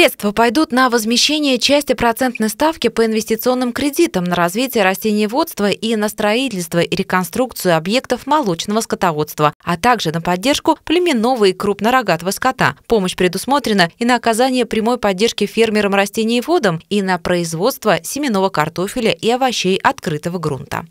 Средства пойдут на возмещение части процентной ставки по инвестиционным кредитам на развитие растениеводства и на строительство и реконструкцию объектов молочного скотоводства, а также на поддержку племенного и крупнорогатого скота. Помощь предусмотрена и на оказание прямой поддержки фермерам-растениеводам и на производство семенного картофеля и овощей открытого грунта.